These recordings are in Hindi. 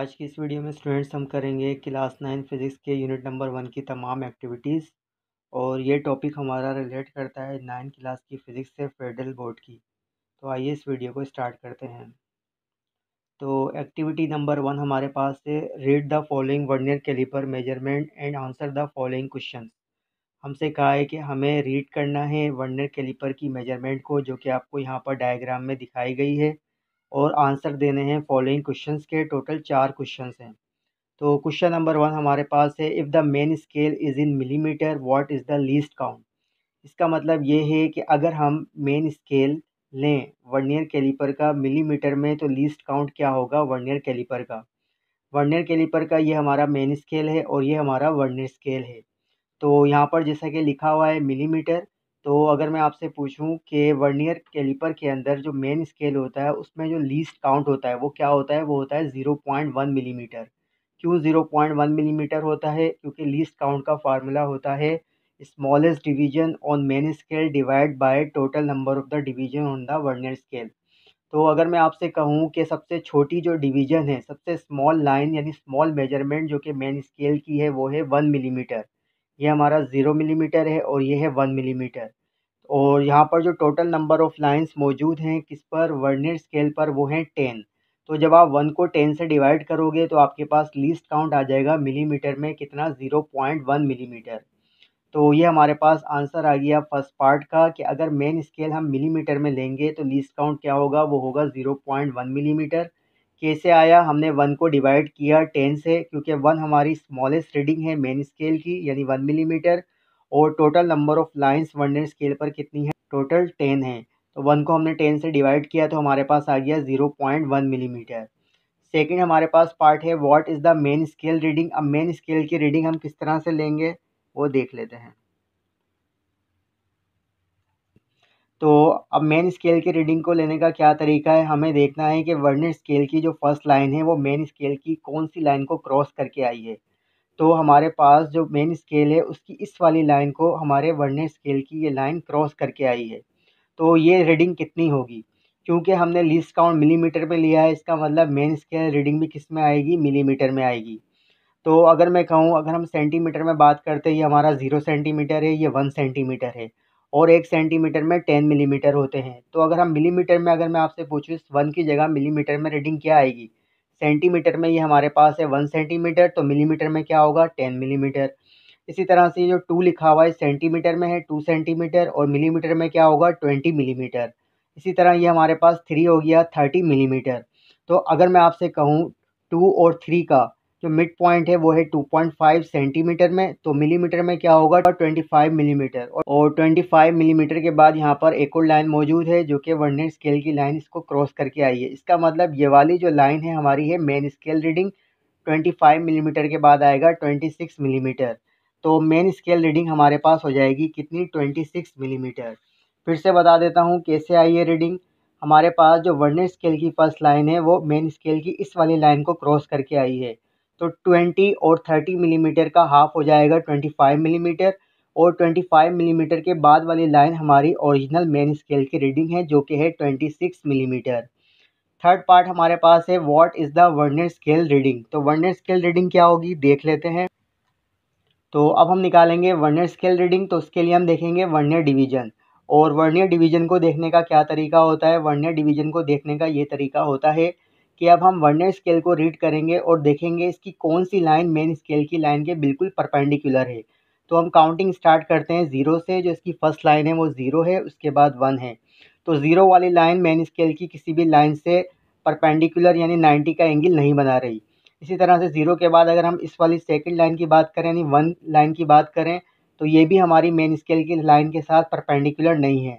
आज की इस वीडियो में स्टूडेंट्स हम करेंगे क्लास नाइन फिज़िक्स के यूनिट नंबर वन की तमाम एक्टिविटीज़ और ये टॉपिक हमारा रिलेट करता है नाइन क्लास की फ़िज़िक्स से फेडरल बोर्ड की तो आइए इस वीडियो को स्टार्ट करते हैं तो एक्टिविटी नंबर वन हमारे पास है read the following vernier caliper measurement and answer the following question हमसे कहा है कि हमें रीड करना है वर्नियर कैलिपर की मेजरमेंट को जो कि आपको यहाँ पर डायग्राम में दिखाई गई है और आंसर देने हैं फॉलोइंग क्वेश्चंस के टोटल चार क्वेश्चंस हैं तो क्वेश्चन नंबर वन हमारे पास है if the main scale is in millimetre what is the least count इसका मतलब ये है कि अगर हम मेन स्केल लें वर्नियर कैलीपर का मिलीमीटर में तो लीस्ट काउंट क्या होगा वर्नियर कैलीपर का वर्नियर कैलीपर का ये हमारा मेन स्केल है और ये हमारा वर्नियर स्केल है तो यहाँ पर जैसा कि लिखा हुआ है मिलीमीटर तो अगर मैं आपसे पूछूं कि वर्नियर कैलिपर के अंदर जो मेन स्केल होता है उसमें जो लीस्ट काउंट होता है वो क्या होता है वो होता है ज़ीरो पॉइंट वन मिलीमीटर क्यों ज़ीरो पॉइंट वन मिलीमीटर होता है क्योंकि लीस्ट काउंट का फार्मूला होता है smallest division on main scale divide by total number of the division on the vernier scale तो अगर मैं आपसे कहूँ कि सबसे छोटी जो डिवीजन है सबसे स्मॉल लाइन यानी स्मॉल मेजरमेंट जो कि मेन स्केल की है वो है वन मिलीमीटर mm ये हमारा ज़ीरो मिलीमीटर है और ये है वन मिलीमीटर और यहाँ पर जो टोटल नंबर ऑफ़ लाइंस मौजूद हैं किस पर वर्नियर स्केल पर वो हैं टेन तो जब आप वन को टेन से डिवाइड करोगे तो आपके पास लीस्ट काउंट आ जाएगा मिलीमीटर में कितना ज़ीरो पॉइंट वन मिलीमीटर तो ये हमारे पास आंसर आ गया फर्स्ट पार्ट का कि अगर मेन स्केल हम मिलीमीटर में लेंगे तो लीस्ट काउंट क्या होगा वो होगा ज़ीरो पॉइंट वन मिलीमीटर कैसे आया हमने वन को डिवाइड किया टेन से क्योंकि वन हमारी स्मॉलेस्ट रीडिंग है मेन स्केल की यानी वन मिलीमीटर और total number of lines vernier scale पर कितनी है टोटल टेन है तो वन को हमने टेन से डिवाइड किया तो हमारे पास आ गया zero point one millimetre second हमारे पास पार्ट है what is the main scale reading अब मेन स्केल की रीडिंग हम किस तरह से लेंगे वो देख लेते हैं तो अब मेन स्केल की रीडिंग को लेने का क्या तरीका है हमें देखना है कि वर्णित स्केल की जो फर्स्ट लाइन है वो मेन स्केल की कौन सी लाइन को क्रॉस करके आई है तो हमारे पास जो मेन स्केल है उसकी इस वाली लाइन को हमारे वर्णित स्केल की ये लाइन क्रॉस करके आई है तो ये रीडिंग कितनी होगी क्योंकि हमने लीस्ट काउंट मिलीमीटर में लिया है इसका मतलब मेन स्केल रीडिंग भी किस में आएगी मिलीमीटर में आएगी तो अगर मैं कहूँ अगर हम सेंटीमीटर में बात करते हैं ये हमारा ज़ीरो सेंटीमीटर है ये वन सेंटीमीटर है और एक सेंटीमीटर में टेन मिलीमीटर होते हैं तो अगर हम मिलीमीटर में अगर मैं आपसे पूछूँ इस वन की जगह मिलीमीटर में रीडिंग क्या आएगी सेंटीमीटर में ये हमारे पास है वन सेंटीमीटर तो मिलीमीटर में क्या होगा टेन मिलीमीटर इसी तरह से जो टू लिखा हुआ है सेंटीमीटर में है टू सेंटीमीटर और मिलीमीटर में क्या होगा ट्वेंटी मिलीमीटर इसी तरह ये हमारे पास थ्री हो गया थर्टी मिलीमीटर तो अगर मैं आपसे कहूँ टू और थ्री का जो मिड पॉइंट है वो है 2.5 सेंटीमीटर में तो मिलीमीटर में क्या होगा 25 मिलीमीटर और 25 मिलीमीटर के बाद यहाँ पर एक और लाइन मौजूद है जो कि वर्नियर स्केल की लाइन इसको क्रॉस करके आई है इसका मतलब ये वाली जो लाइन है हमारी है मेन स्केल रीडिंग 25 मिलीमीटर के बाद आएगा 26 मिलीमीटर तो मेन स्केल रीडिंग हमारे पास हो जाएगी कितनी ट्वेंटी मिलीमीटर फिर से बता देता हूँ कैसे आई है रीडिंग हमारे पास जो वर्नियर स्केल की फर्स्ट लाइन है वो मेन स्केल की इस वाली लाइन को क्रॉस करके आई है तो ट्वेंटी और थर्टी मिलीमीटर का हाफ़ हो जाएगा ट्वेंटी फाइव mm, और ट्वेंटी फाइव mm के बाद वाली लाइन हमारी ओरिजिनल मेन स्केल की रीडिंग है जो कि है twenty six millimetre third part हमारे पास है what is the vernier scale reading तो वर्नर स्केल रीडिंग क्या होगी देख लेते हैं तो अब हम निकालेंगे वर्नियर स्केल रीडिंग तो उसके लिए हम देखेंगे वर्नर डिवीजन और वर्नियर डिवीजन को देखने का क्या तरीका होता है वर्नियर डिवीजन को देखने का ये तरीका होता है कि अब हम वर्नर स्केल को रीड करेंगे और देखेंगे इसकी कौन सी लाइन मेन स्केल की लाइन के बिल्कुल परपेंडिकुलर है तो हम काउंटिंग स्टार्ट करते हैं ज़ीरो से जो इसकी फ़र्स्ट लाइन है वो ज़ीरो है उसके बाद वन है तो ज़ीरो वाली लाइन मेन स्केल की किसी भी लाइन से परपेंडिकुलर यानी नाइन्टी का एंगल नहीं बना रही इसी तरह से ज़ीरो के बाद अगर हम इस वाली सेकेंड लाइन की बात करें यानी वन लाइन की बात करें तो ये भी हमारी मेन स्केल की लाइन के साथ परपेंडिकुलर नहीं है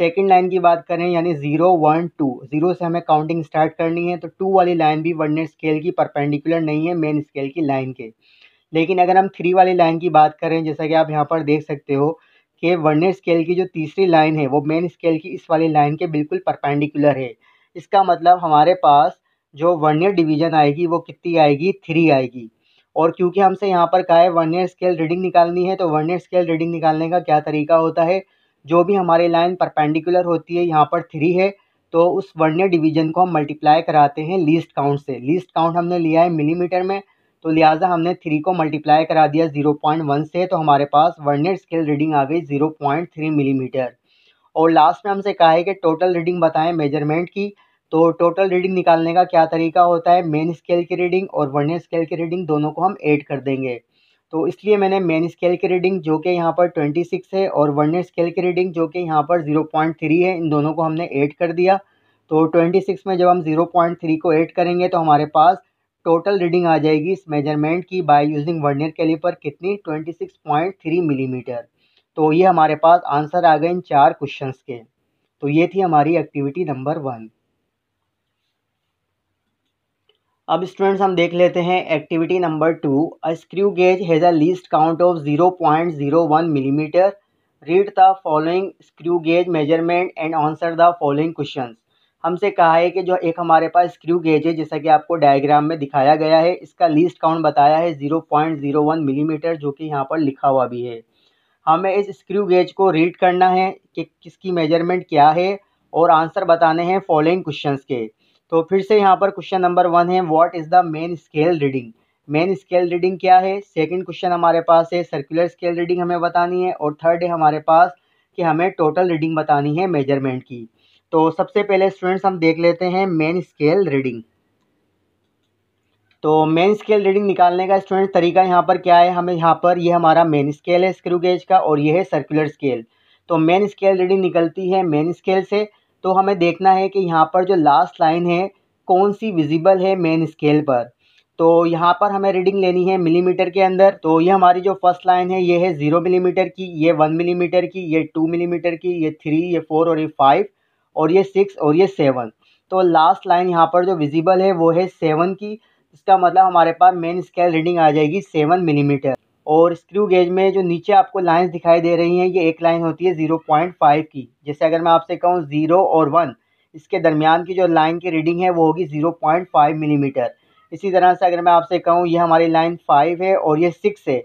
सेकेंड लाइन की बात करें यानी ज़ीरो वन टू ज़ीरो से हमें काउंटिंग स्टार्ट करनी है तो टू वाली लाइन भी वर्नेट स्केल की परपेंडिकुलर नहीं है मेन स्केल की लाइन के लेकिन अगर हम थ्री वाली लाइन की बात करें जैसा कि आप यहाँ पर देख सकते हो कि वर्नेट स्केल की जो तीसरी लाइन है वो मेन स्केल की इस वाली लाइन के बिल्कुल परपेंडिकुलर है इसका मतलब हमारे पास जो वर्नियर डिवीजन आएगी वो कितनी आएगी थ्री आएगी और क्योंकि हमसे यहाँ पर कहा है वर्नियर स्केल रीडिंग निकालनी है तो वर्नियर स्केल रीडिंग निकालने का क्या तरीका होता है जो भी हमारी लाइन परपेंडिकुलर होती है यहाँ पर थ्री है तो उस वर्ण्य डिवीजन को हम मल्टीप्लाई कराते हैं लीस्ट काउंट से लीस्ट काउंट हमने लिया है मिलीमीटर में तो लिहाजा हमने थ्री को मल्टीप्लाई करा दिया ज़ीरो पॉइंट वन से तो हमारे पास वर्ण्य स्केल रीडिंग आ गई ज़ीरो पॉइंट थ्री मिलीमीटर और लास्ट में हमसे कहा है कि टोटल रीडिंग बताएं मेजरमेंट की तो टोटल रीडिंग निकालने का क्या तरीका होता है मेन स्केल की रीडिंग और वर्ण्य स्केल की रीडिंग दोनों को हम ऐड कर देंगे तो इसलिए मैंने मेन स्केल की रीडिंग जो कि यहाँ पर ट्वेंटी सिक्स है और वर्नर स्केल की रीडिंग जो कि यहाँ पर ज़ीरो पॉइंट थ्री है इन दोनों को हमने ऐड कर दिया तो ट्वेंटी सिक्स में जब हम ज़ीरो पॉइंट थ्री को ऐड करेंगे तो हमारे पास टोटल रीडिंग आ जाएगी इस मेजरमेंट की बाय यूजिंग वर्नियर कैलिपर कितनी twenty six point three millimetre तो ये हमारे पास आंसर आ गए इन चार क्वेश्चन के तो ये थी हमारी एक्टिविटी नंबर वन अब स्टूडेंट्स हम देख लेते हैं activity number two a screw gauge has a least count of zero point zero one millimetre read the following screw gauge measurement and answer the following question हमसे कहा है कि जो एक हमारे पास स्क्रू गेज है जैसा कि आपको डायग्राम में दिखाया गया है इसका लीस्ट काउंट बताया है zero point zero one millimetre जो कि यहाँ पर लिखा हुआ भी है हमें इस स्क्रू गेज को रीड करना है कि किसकी मेजरमेंट क्या है और आंसर बताने हैं फॉलोइंग क्वेश्चंस के तो फिर से यहाँ पर क्वेश्चन नंबर वन है what is the main scale reading main scale reading क्या है सेकंड क्वेश्चन हमारे पास है सर्कुलर स्केल रीडिंग हमें बतानी है और थर्ड है हमारे पास कि हमें टोटल रीडिंग बतानी है मेजरमेंट की तो सबसे पहले स्टूडेंट्स हम देख लेते हैं मेन स्केल रीडिंग तो मेन स्केल रीडिंग निकालने का स्टूडेंट तरीका यहाँ पर क्या है हमें यहाँ पर ये यह हमारा मेन स्केल है स्क्रू गेज का और ये है सर्कुलर स्केल तो मेन स्केल रीडिंग निकलती है मेन स्केल से तो हमें देखना है कि यहाँ पर जो लास्ट लाइन है कौन सी विजिबल है मेन स्केल पर तो यहाँ पर हमें रीडिंग लेनी है मिलीमीटर के अंदर तो ये हमारी जो फर्स्ट लाइन है ये है ज़ीरो मिलीमीटर की ये वन मिलीमीटर की ये टू मिलीमीटर की ये थ्री ये फोर और ये फाइव और ये सिक्स और ये सेवन तो लास्ट लाइन यहाँ पर जो विजिबल है वो है सेवन की इसका मतलब हमारे पास मेन स्केल रीडिंग आ जाएगी सेवन मिलीमीटर और स्क्रू गेज में जो नीचे आपको लाइंस दिखाई दे रही हैं ये एक लाइन होती है ज़ीरो पॉइंट फाइव की जैसे अगर मैं आपसे कहूँ ज़ीरो और वन इसके दरमियान की जो लाइन की रीडिंग है वो होगी ज़ीरो पॉइंट फाइव मिलीमीटर इसी तरह से अगर मैं आपसे कहूँ ये हमारी लाइन फाइव है और ये सिक्स है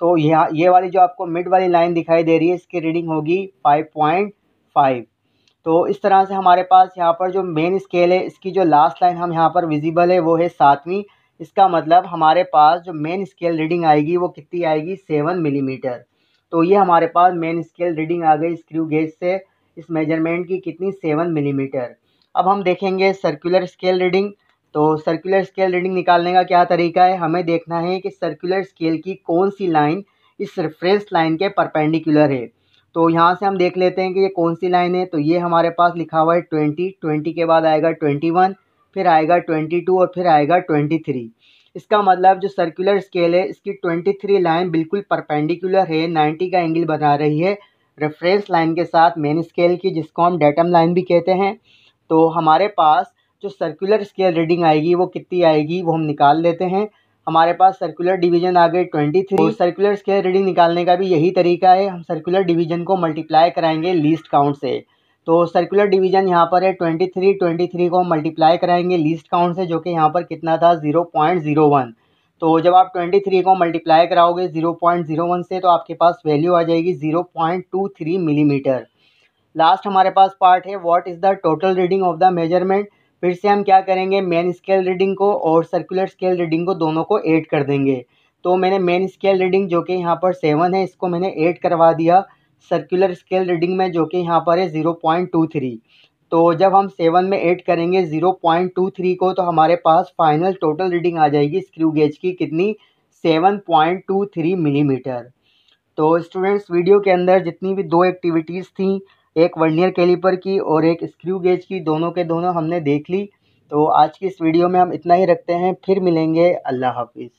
तो यहाँ ये वाली जो आपको मिड वाली लाइन दिखाई दे रही है इसकी रीडिंग होगी फाइव पॉइंट फाइव तो इस तरह से हमारे पास यहाँ पर जो मेन स्केल है इसकी जो लास्ट लाइन हम यहाँ पर विजिबल है वो है सातवीं इसका मतलब हमारे पास जो मेन स्केल रीडिंग आएगी वो कितनी आएगी सेवन मिलीमीटर तो ये हमारे पास मेन स्केल रीडिंग आ गई स्क्रू गेज से इस मेजरमेंट की कितनी सेवन मिलीमीटर अब हम देखेंगे सर्कुलर स्केल रीडिंग तो सर्कुलर स्केल रीडिंग निकालने का क्या तरीका है हमें देखना है कि सर्कुलर स्केल की कौन सी लाइन इस रेफरेंस लाइन के परपेंडिकुलर है तो यहाँ से हम देख लेते हैं कि ये कौन सी लाइन है तो ये हमारे पास लिखा हुआ है ट्वेंटी ट्वेंटी के बाद आएगा ट्वेंटी वन फिर आएगा ट्वेंटी टू और फिर आएगा ट्वेंटी थ्री इसका मतलब जो सर्कुलर स्केल है इसकी ट्वेंटी थ्री लाइन बिल्कुल परपेंडिकुलर है नाइन्टी का एंगल बना रही है रेफरेंस लाइन के साथ मेन स्केल की जिसको हम डेटम लाइन भी कहते हैं तो हमारे पास जो सर्कुलर स्केल रीडिंग आएगी वो कितनी आएगी वो हम निकाल लेते हैं हमारे पास सर्कुलर डिवीजन आ गए ट्वेंटी थ्री तो सर्कुलर स्केल रीडिंग निकालने का भी यही तरीका है हम सर्कुलर डिवीजन को मल्टीप्लाई कराएंगे लीस्ट काउंट से तो सर्कुलर डिवीजन यहाँ पर है ट्वेंटी थ्री ट्वेंटी थ्री को मल्टीप्लाई कराएंगे लीस्ट काउंट से जो कि यहाँ पर कितना था ज़ीरो पॉइंट ज़ीरो वन तो जब आप ट्वेंटी थ्री को मल्टीप्लाई कराओगे ज़ीरो पॉइंट ज़ीरो वन से तो आपके पास वैल्यू आ जाएगी zero point two three millimetre last हमारे पास पार्ट है what is the total reading of the measurement फिर से हम क्या करेंगे मेन स्केल रीडिंग को और सर्कुलर स्केल रीडिंग को दोनों को एड कर देंगे तो मैंने मेन स्केल रीडिंग जो कि यहाँ पर सेवन है इसको मैंने एड करवा दिया सर्कुलर स्केल रीडिंग में जो कि यहाँ पर है ज़ीरो पॉइंट टू थ्री तो जब हम सेवन में एड करेंगे ज़ीरो पॉइंट टू थ्री को तो हमारे पास फाइनल टोटल रीडिंग आ जाएगी स्क्रू गेज की कितनी seven point two three millimetre तो स्टूडेंट्स वीडियो के अंदर जितनी भी दो एक्टिविटीज़ थी एक वर्नियर कैलिपर की और एक स्क्रू गेज की दोनों के दोनों हमने देख ली तो आज की इस वीडियो में हम इतना ही रखते हैं फिर मिलेंगे अल्लाह हाफिज़